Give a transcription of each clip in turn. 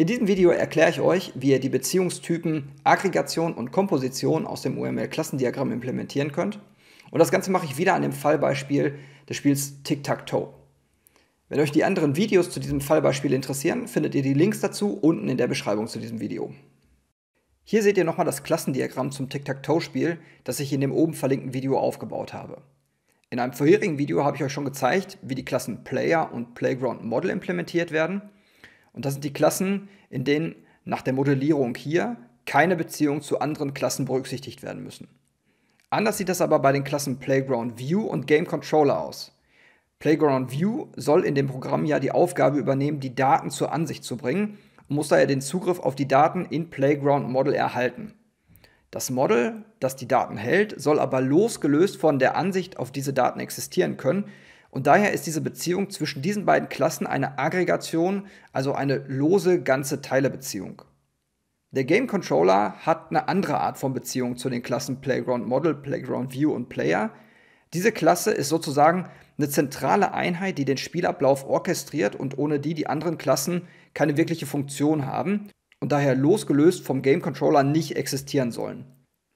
In diesem Video erkläre ich euch, wie ihr die Beziehungstypen Aggregation und Komposition aus dem UML-Klassendiagramm implementieren könnt. Und das Ganze mache ich wieder an dem Fallbeispiel des Spiels Tic-Tac-Toe. Wenn euch die anderen Videos zu diesem Fallbeispiel interessieren, findet ihr die Links dazu unten in der Beschreibung zu diesem Video. Hier seht ihr nochmal das Klassendiagramm zum Tic-Tac-Toe-Spiel, das ich in dem oben verlinkten Video aufgebaut habe. In einem vorherigen Video habe ich euch schon gezeigt, wie die Klassen Player und Playground Model implementiert werden – und das sind die Klassen, in denen nach der Modellierung hier keine Beziehungen zu anderen Klassen berücksichtigt werden müssen. Anders sieht das aber bei den Klassen Playground View und Game Controller aus. Playground View soll in dem Programm ja die Aufgabe übernehmen, die Daten zur Ansicht zu bringen und muss daher den Zugriff auf die Daten in Playground Model erhalten. Das Model, das die Daten hält, soll aber losgelöst von der Ansicht auf diese Daten existieren können, und daher ist diese Beziehung zwischen diesen beiden Klassen eine Aggregation, also eine lose ganze Teilebeziehung. Der Game Controller hat eine andere Art von Beziehung zu den Klassen Playground Model, Playground View und Player. Diese Klasse ist sozusagen eine zentrale Einheit, die den Spielablauf orchestriert und ohne die die anderen Klassen keine wirkliche Funktion haben und daher losgelöst vom Game Controller nicht existieren sollen.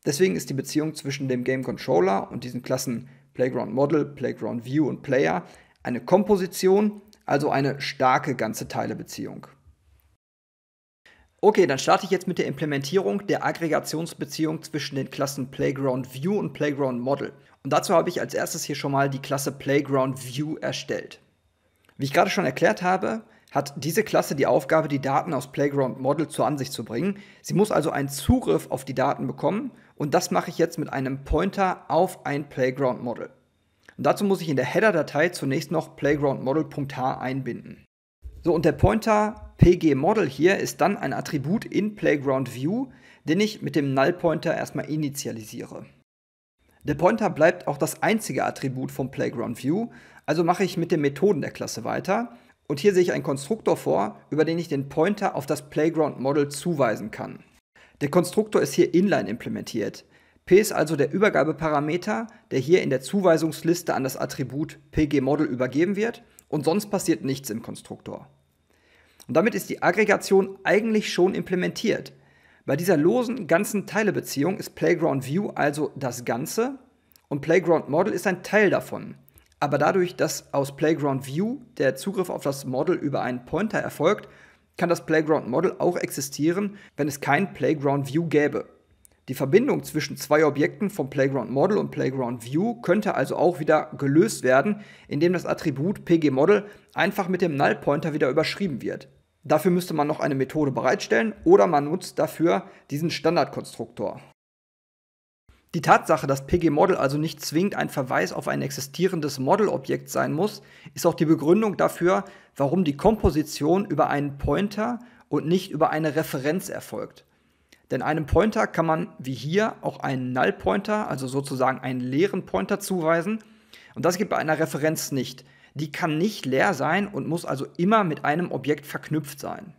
Deswegen ist die Beziehung zwischen dem Game Controller und diesen Klassen Playground Model, Playground View und Player, eine Komposition, also eine starke ganze Teilebeziehung. Okay, dann starte ich jetzt mit der Implementierung der Aggregationsbeziehung zwischen den Klassen Playground View und Playground Model. Und dazu habe ich als erstes hier schon mal die Klasse Playground View erstellt. Wie ich gerade schon erklärt habe, hat diese Klasse die Aufgabe, die Daten aus Playground Model zur Ansicht zu bringen. Sie muss also einen Zugriff auf die Daten bekommen und das mache ich jetzt mit einem Pointer auf ein Playground Model. Und dazu muss ich in der Header-Datei zunächst noch playgroundModel.h einbinden. So, und der Pointer pgModel hier ist dann ein Attribut in PlaygroundView, den ich mit dem Null-Pointer erstmal initialisiere. Der Pointer bleibt auch das einzige Attribut vom PlaygroundView, also mache ich mit den Methoden der Klasse weiter und hier sehe ich einen Konstruktor vor, über den ich den Pointer auf das Playground Model zuweisen kann. Der Konstruktor ist hier inline implementiert. P ist also der Übergabeparameter, der hier in der Zuweisungsliste an das Attribut pgModel übergeben wird und sonst passiert nichts im Konstruktor. Und damit ist die Aggregation eigentlich schon implementiert. Bei dieser losen ganzen Teilebeziehung ist Playground View also das Ganze und Playground Model ist ein Teil davon. Aber dadurch, dass aus Playground View der Zugriff auf das Model über einen Pointer erfolgt, kann das Playground Model auch existieren, wenn es kein Playground View gäbe. Die Verbindung zwischen zwei Objekten vom Playground Model und Playground View könnte also auch wieder gelöst werden, indem das Attribut pgModel einfach mit dem Null Pointer wieder überschrieben wird. Dafür müsste man noch eine Methode bereitstellen oder man nutzt dafür diesen Standardkonstruktor. Die Tatsache, dass PG-Model also nicht zwingend ein Verweis auf ein existierendes Modelobjekt sein muss, ist auch die Begründung dafür, warum die Komposition über einen Pointer und nicht über eine Referenz erfolgt. Denn einem Pointer kann man, wie hier, auch einen Null-Pointer, also sozusagen einen leeren Pointer zuweisen. Und das gibt bei einer Referenz nicht. Die kann nicht leer sein und muss also immer mit einem Objekt verknüpft sein.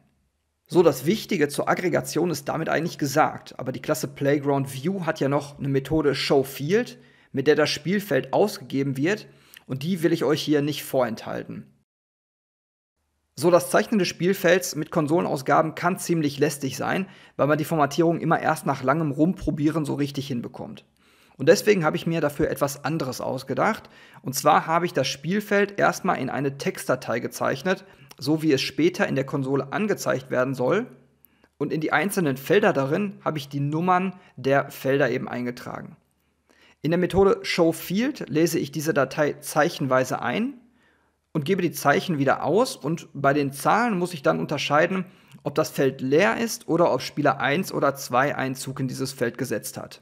So, das Wichtige zur Aggregation ist damit eigentlich gesagt, aber die Klasse Playground View hat ja noch eine Methode ShowField, mit der das Spielfeld ausgegeben wird und die will ich euch hier nicht vorenthalten. So, das Zeichnen des Spielfelds mit Konsolenausgaben kann ziemlich lästig sein, weil man die Formatierung immer erst nach langem Rumprobieren so richtig hinbekommt. Und deswegen habe ich mir dafür etwas anderes ausgedacht. Und zwar habe ich das Spielfeld erstmal in eine Textdatei gezeichnet so wie es später in der Konsole angezeigt werden soll. Und in die einzelnen Felder darin habe ich die Nummern der Felder eben eingetragen. In der Methode showField lese ich diese Datei zeichenweise ein und gebe die Zeichen wieder aus und bei den Zahlen muss ich dann unterscheiden, ob das Feld leer ist oder ob Spieler 1 oder 2 Einzug in dieses Feld gesetzt hat.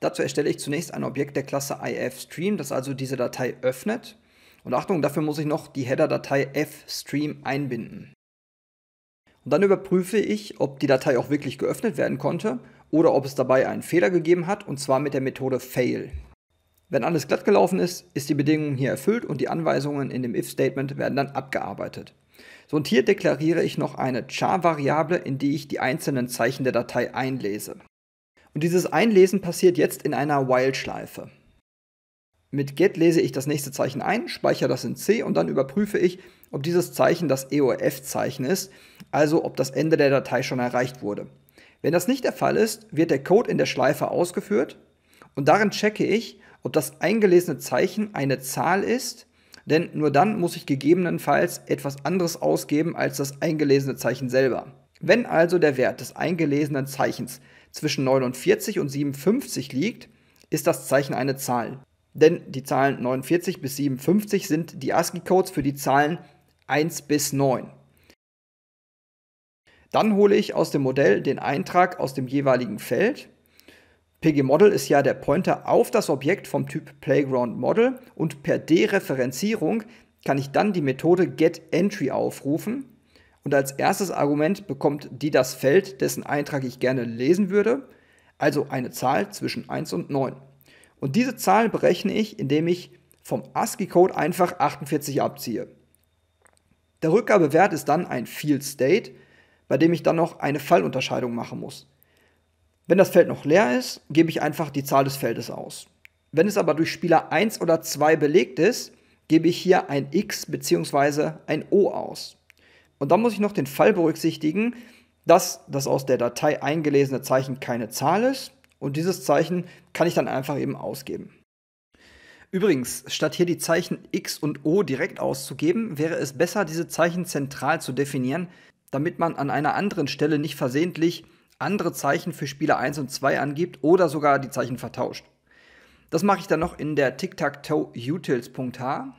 Dazu erstelle ich zunächst ein Objekt der Klasse ifStream, das also diese Datei öffnet und Achtung, dafür muss ich noch die Header-Datei fstream einbinden. Und dann überprüfe ich, ob die Datei auch wirklich geöffnet werden konnte oder ob es dabei einen Fehler gegeben hat und zwar mit der Methode fail. Wenn alles glatt gelaufen ist, ist die Bedingung hier erfüllt und die Anweisungen in dem if-Statement werden dann abgearbeitet. So und hier deklariere ich noch eine char-Variable, in die ich die einzelnen Zeichen der Datei einlese. Und dieses Einlesen passiert jetzt in einer while-Schleife. Mit get lese ich das nächste Zeichen ein, speichere das in C und dann überprüfe ich, ob dieses Zeichen das EOF-Zeichen ist, also ob das Ende der Datei schon erreicht wurde. Wenn das nicht der Fall ist, wird der Code in der Schleife ausgeführt und darin checke ich, ob das eingelesene Zeichen eine Zahl ist, denn nur dann muss ich gegebenenfalls etwas anderes ausgeben als das eingelesene Zeichen selber. Wenn also der Wert des eingelesenen Zeichens zwischen 49 und 57 liegt, ist das Zeichen eine Zahl denn die Zahlen 49 bis 57 sind die ASCII-Codes für die Zahlen 1 bis 9. Dann hole ich aus dem Modell den Eintrag aus dem jeweiligen Feld. PGModel ist ja der Pointer auf das Objekt vom Typ PlaygroundModel und per Dereferenzierung kann ich dann die Methode getEntry aufrufen und als erstes Argument bekommt die das Feld, dessen Eintrag ich gerne lesen würde, also eine Zahl zwischen 1 und 9. Und diese Zahlen berechne ich, indem ich vom ASCII-Code einfach 48 abziehe. Der Rückgabewert ist dann ein Field State, bei dem ich dann noch eine Fallunterscheidung machen muss. Wenn das Feld noch leer ist, gebe ich einfach die Zahl des Feldes aus. Wenn es aber durch Spieler 1 oder 2 belegt ist, gebe ich hier ein X bzw. ein O aus. Und dann muss ich noch den Fall berücksichtigen, dass das aus der Datei eingelesene Zeichen keine Zahl ist und dieses Zeichen kann ich dann einfach eben ausgeben. Übrigens, statt hier die Zeichen X und O direkt auszugeben, wäre es besser, diese Zeichen zentral zu definieren, damit man an einer anderen Stelle nicht versehentlich andere Zeichen für Spieler 1 und 2 angibt oder sogar die Zeichen vertauscht. Das mache ich dann noch in der tic-tac-toe-utils.h.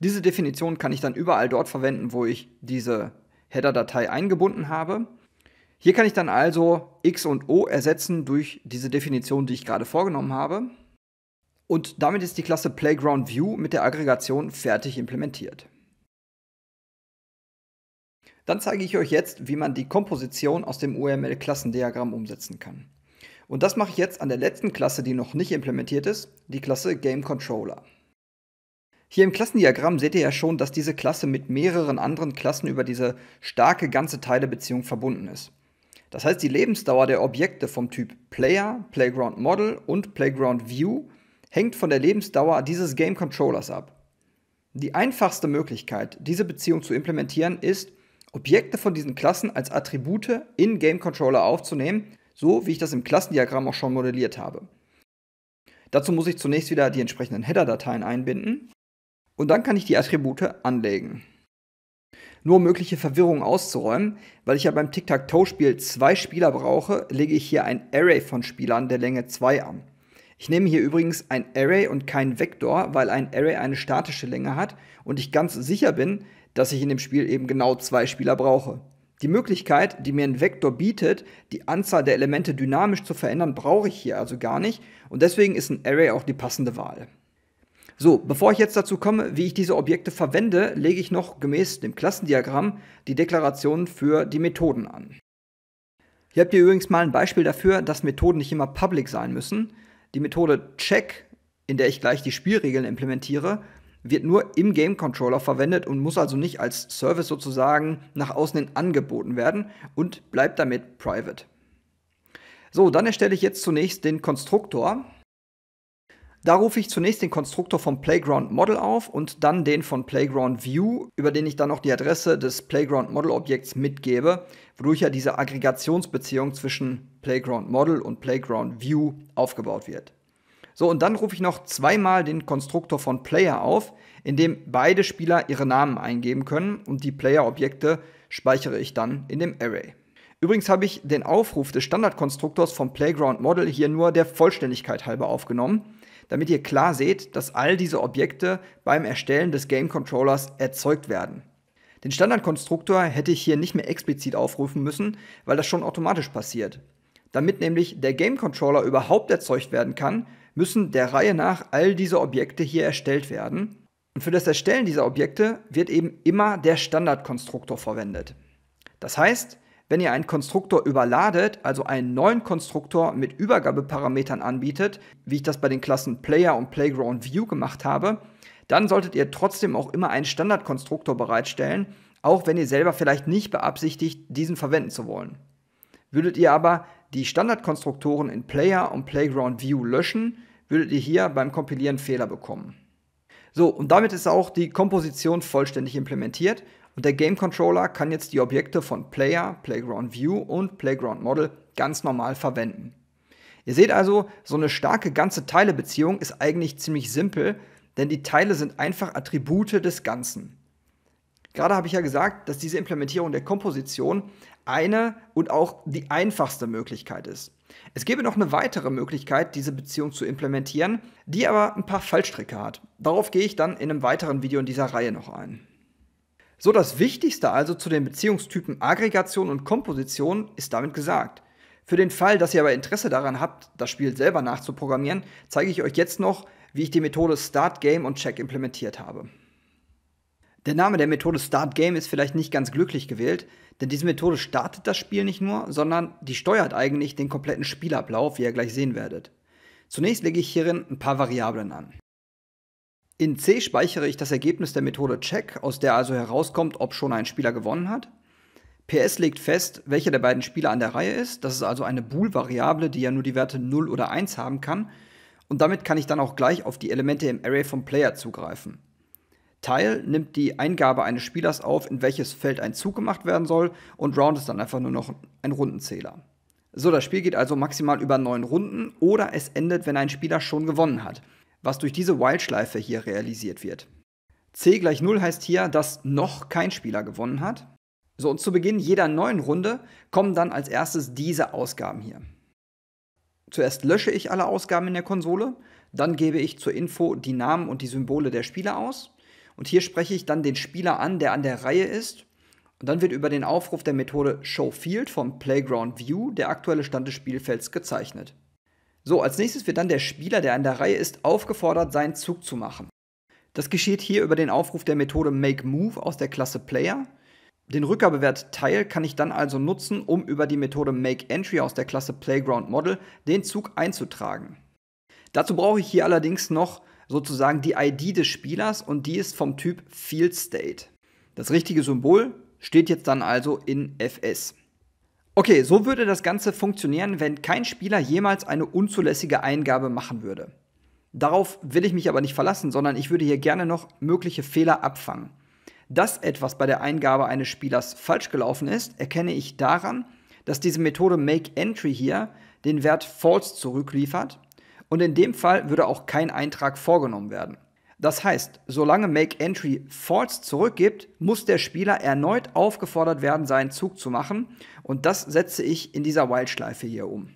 Diese Definition kann ich dann überall dort verwenden, wo ich diese Header-Datei eingebunden habe. Hier kann ich dann also x und o ersetzen durch diese Definition, die ich gerade vorgenommen habe. Und damit ist die Klasse Playground View mit der Aggregation fertig implementiert. Dann zeige ich euch jetzt, wie man die Komposition aus dem UML-Klassendiagramm umsetzen kann. Und das mache ich jetzt an der letzten Klasse, die noch nicht implementiert ist, die Klasse GameController. Hier im Klassendiagramm seht ihr ja schon, dass diese Klasse mit mehreren anderen Klassen über diese starke ganze Teilebeziehung verbunden ist. Das heißt, die Lebensdauer der Objekte vom Typ Player, Playground Model und Playground View hängt von der Lebensdauer dieses Game Controllers ab. Die einfachste Möglichkeit, diese Beziehung zu implementieren, ist, Objekte von diesen Klassen als Attribute in Game Controller aufzunehmen, so wie ich das im Klassendiagramm auch schon modelliert habe. Dazu muss ich zunächst wieder die entsprechenden Header-Dateien einbinden und dann kann ich die Attribute anlegen. Nur um mögliche Verwirrungen auszuräumen, weil ich ja beim Tic-Tac-Toe-Spiel zwei Spieler brauche, lege ich hier ein Array von Spielern der Länge 2 an. Ich nehme hier übrigens ein Array und keinen Vektor, weil ein Array eine statische Länge hat und ich ganz sicher bin, dass ich in dem Spiel eben genau zwei Spieler brauche. Die Möglichkeit, die mir ein Vektor bietet, die Anzahl der Elemente dynamisch zu verändern, brauche ich hier also gar nicht und deswegen ist ein Array auch die passende Wahl. So, bevor ich jetzt dazu komme, wie ich diese Objekte verwende, lege ich noch gemäß dem Klassendiagramm die Deklarationen für die Methoden an. Hier habt ihr übrigens mal ein Beispiel dafür, dass Methoden nicht immer public sein müssen. Die Methode check, in der ich gleich die Spielregeln implementiere, wird nur im Game Controller verwendet und muss also nicht als Service sozusagen nach außen hin angeboten werden und bleibt damit private. So, dann erstelle ich jetzt zunächst den Konstruktor. Da rufe ich zunächst den Konstruktor vom Playground Model auf und dann den von Playground View, über den ich dann noch die Adresse des Playground Model Objekts mitgebe, wodurch ja diese Aggregationsbeziehung zwischen Playground Model und Playground View aufgebaut wird. So, und dann rufe ich noch zweimal den Konstruktor von Player auf, in dem beide Spieler ihre Namen eingeben können und die Player-Objekte speichere ich dann in dem Array. Übrigens habe ich den Aufruf des Standardkonstruktors vom Playground Model hier nur der Vollständigkeit halber aufgenommen, damit ihr klar seht, dass all diese Objekte beim Erstellen des Game Controllers erzeugt werden. Den Standardkonstruktor hätte ich hier nicht mehr explizit aufrufen müssen, weil das schon automatisch passiert. Damit nämlich der Game Controller überhaupt erzeugt werden kann, müssen der Reihe nach all diese Objekte hier erstellt werden. Und für das Erstellen dieser Objekte wird eben immer der Standardkonstruktor verwendet. Das heißt, wenn ihr einen Konstruktor überladet, also einen neuen Konstruktor mit Übergabeparametern anbietet, wie ich das bei den Klassen Player und Playground View gemacht habe, dann solltet ihr trotzdem auch immer einen Standardkonstruktor bereitstellen, auch wenn ihr selber vielleicht nicht beabsichtigt, diesen verwenden zu wollen. Würdet ihr aber die Standardkonstruktoren in Player und Playground View löschen, würdet ihr hier beim Kompilieren Fehler bekommen. So, und damit ist auch die Komposition vollständig implementiert. Und der Game Controller kann jetzt die Objekte von Player, Playground View und Playground Model ganz normal verwenden. Ihr seht also, so eine starke ganze Teile-Beziehung ist eigentlich ziemlich simpel, denn die Teile sind einfach Attribute des Ganzen. Gerade habe ich ja gesagt, dass diese Implementierung der Komposition eine und auch die einfachste Möglichkeit ist. Es gäbe noch eine weitere Möglichkeit, diese Beziehung zu implementieren, die aber ein paar Fallstricke hat. Darauf gehe ich dann in einem weiteren Video in dieser Reihe noch ein. So das Wichtigste also zu den Beziehungstypen Aggregation und Komposition ist damit gesagt. Für den Fall, dass ihr aber Interesse daran habt, das Spiel selber nachzuprogrammieren, zeige ich euch jetzt noch, wie ich die Methode Start Game und Check implementiert habe. Der Name der Methode Start Game ist vielleicht nicht ganz glücklich gewählt, denn diese Methode startet das Spiel nicht nur, sondern die steuert eigentlich den kompletten Spielablauf, wie ihr gleich sehen werdet. Zunächst lege ich hierin ein paar Variablen an. In C speichere ich das Ergebnis der Methode Check, aus der also herauskommt, ob schon ein Spieler gewonnen hat. PS legt fest, welcher der beiden Spieler an der Reihe ist. Das ist also eine Bool-Variable, die ja nur die Werte 0 oder 1 haben kann. Und damit kann ich dann auch gleich auf die Elemente im Array vom Player zugreifen. Tile nimmt die Eingabe eines Spielers auf, in welches Feld ein Zug gemacht werden soll, und Round ist dann einfach nur noch ein Rundenzähler. So, das Spiel geht also maximal über 9 Runden oder es endet, wenn ein Spieler schon gewonnen hat was durch diese While-Schleife hier realisiert wird. C gleich 0 heißt hier, dass noch kein Spieler gewonnen hat. So, und zu Beginn jeder neuen Runde kommen dann als erstes diese Ausgaben hier. Zuerst lösche ich alle Ausgaben in der Konsole, dann gebe ich zur Info die Namen und die Symbole der Spieler aus und hier spreche ich dann den Spieler an, der an der Reihe ist und dann wird über den Aufruf der Methode ShowField vom Playground View der aktuelle Stand des Spielfelds gezeichnet. So, als nächstes wird dann der Spieler, der an der Reihe ist, aufgefordert, seinen Zug zu machen. Das geschieht hier über den Aufruf der Methode MakeMove aus der Klasse Player. Den Rückgabewert Teil kann ich dann also nutzen, um über die Methode MakeEntry aus der Klasse PlaygroundModel den Zug einzutragen. Dazu brauche ich hier allerdings noch sozusagen die ID des Spielers und die ist vom Typ FieldState. Das richtige Symbol steht jetzt dann also in FS. Okay, so würde das Ganze funktionieren, wenn kein Spieler jemals eine unzulässige Eingabe machen würde. Darauf will ich mich aber nicht verlassen, sondern ich würde hier gerne noch mögliche Fehler abfangen. Dass etwas bei der Eingabe eines Spielers falsch gelaufen ist, erkenne ich daran, dass diese Methode makeEntry hier den Wert false zurückliefert und in dem Fall würde auch kein Eintrag vorgenommen werden. Das heißt, solange Make Entry false zurückgibt, muss der Spieler erneut aufgefordert werden, seinen Zug zu machen und das setze ich in dieser While-Schleife hier um.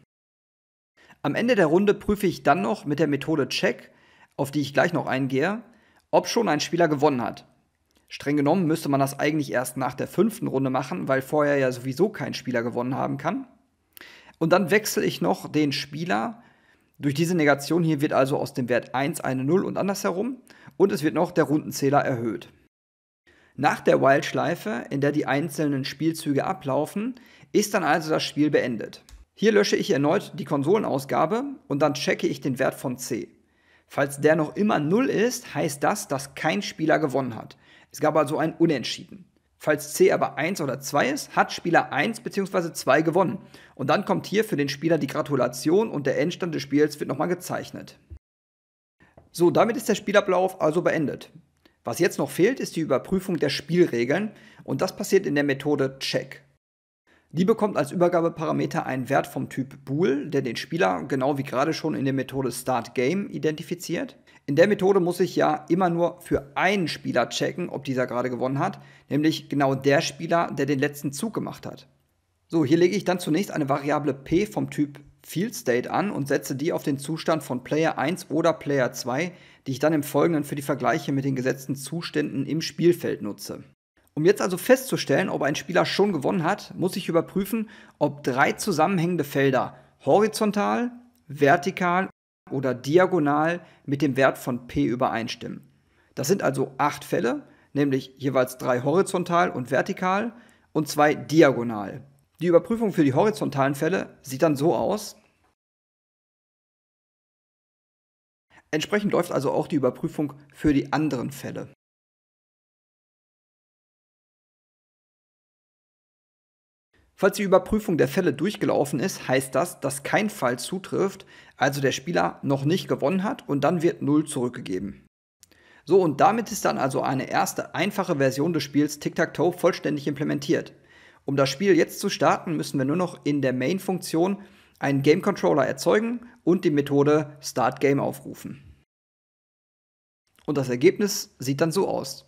Am Ende der Runde prüfe ich dann noch mit der Methode Check, auf die ich gleich noch eingehe, ob schon ein Spieler gewonnen hat. Streng genommen müsste man das eigentlich erst nach der fünften Runde machen, weil vorher ja sowieso kein Spieler gewonnen haben kann. Und dann wechsle ich noch den Spieler durch diese Negation hier wird also aus dem Wert 1 eine 0 und andersherum und es wird noch der Rundenzähler erhöht. Nach der While-Schleife, in der die einzelnen Spielzüge ablaufen, ist dann also das Spiel beendet. Hier lösche ich erneut die Konsolenausgabe und dann checke ich den Wert von C. Falls der noch immer 0 ist, heißt das, dass kein Spieler gewonnen hat. Es gab also ein Unentschieden. Falls C aber 1 oder 2 ist, hat Spieler 1 bzw. 2 gewonnen. Und dann kommt hier für den Spieler die Gratulation und der Endstand des Spiels wird nochmal gezeichnet. So, damit ist der Spielablauf also beendet. Was jetzt noch fehlt, ist die Überprüfung der Spielregeln und das passiert in der Methode Check. Die bekommt als Übergabeparameter einen Wert vom Typ Bool, der den Spieler, genau wie gerade schon in der Methode StartGame, identifiziert. In der Methode muss ich ja immer nur für einen Spieler checken, ob dieser gerade gewonnen hat, nämlich genau der Spieler, der den letzten Zug gemacht hat. So, hier lege ich dann zunächst eine Variable p vom Typ FieldState an und setze die auf den Zustand von Player 1 oder Player 2, die ich dann im Folgenden für die Vergleiche mit den gesetzten Zuständen im Spielfeld nutze. Um jetzt also festzustellen, ob ein Spieler schon gewonnen hat, muss ich überprüfen, ob drei zusammenhängende Felder horizontal, vertikal oder diagonal mit dem Wert von p übereinstimmen. Das sind also acht Fälle, nämlich jeweils drei horizontal und vertikal und zwei diagonal. Die Überprüfung für die horizontalen Fälle sieht dann so aus. Entsprechend läuft also auch die Überprüfung für die anderen Fälle. Falls die Überprüfung der Fälle durchgelaufen ist, heißt das, dass kein Fall zutrifft, also der Spieler noch nicht gewonnen hat und dann wird 0 zurückgegeben. So, und damit ist dann also eine erste einfache Version des Spiels Tic-Tac-Toe vollständig implementiert. Um das Spiel jetzt zu starten, müssen wir nur noch in der Main-Funktion einen Game Controller erzeugen und die Methode Start Game aufrufen. Und das Ergebnis sieht dann so aus.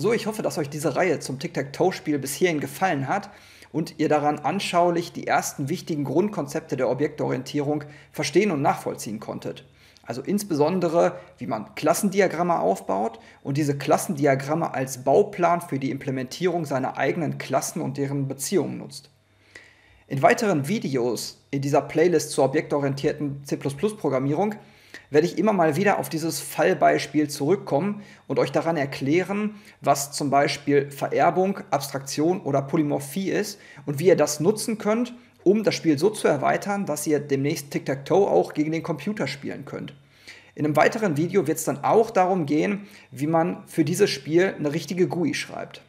So, ich hoffe, dass euch diese Reihe zum Tic-Tac-Toe-Spiel bis hierhin gefallen hat und ihr daran anschaulich die ersten wichtigen Grundkonzepte der Objektorientierung verstehen und nachvollziehen konntet. Also insbesondere, wie man Klassendiagramme aufbaut und diese Klassendiagramme als Bauplan für die Implementierung seiner eigenen Klassen und deren Beziehungen nutzt. In weiteren Videos in dieser Playlist zur objektorientierten C++-Programmierung werde ich immer mal wieder auf dieses Fallbeispiel zurückkommen und euch daran erklären, was zum Beispiel Vererbung, Abstraktion oder Polymorphie ist und wie ihr das nutzen könnt, um das Spiel so zu erweitern, dass ihr demnächst Tic-Tac-Toe auch gegen den Computer spielen könnt. In einem weiteren Video wird es dann auch darum gehen, wie man für dieses Spiel eine richtige GUI schreibt.